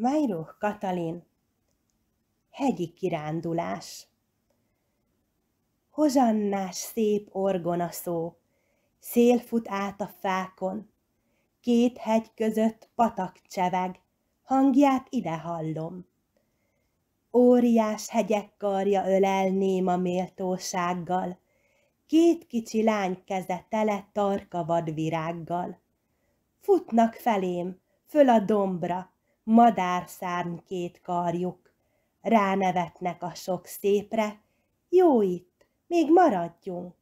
Majruh Katalin Hegyi kirándulás Hozannás szép orgona szó, Szél fut át a fákon, Két hegy között patak cseveg, Hangját ide hallom. Óriás hegyek karja ölel néma méltósággal, Két kicsi lány keze tele tarka vadvirággal. Futnak felém, föl a dombra, madárszárny két karjuk. Ránevetnek a sok szépre, jó itt, még maradjunk.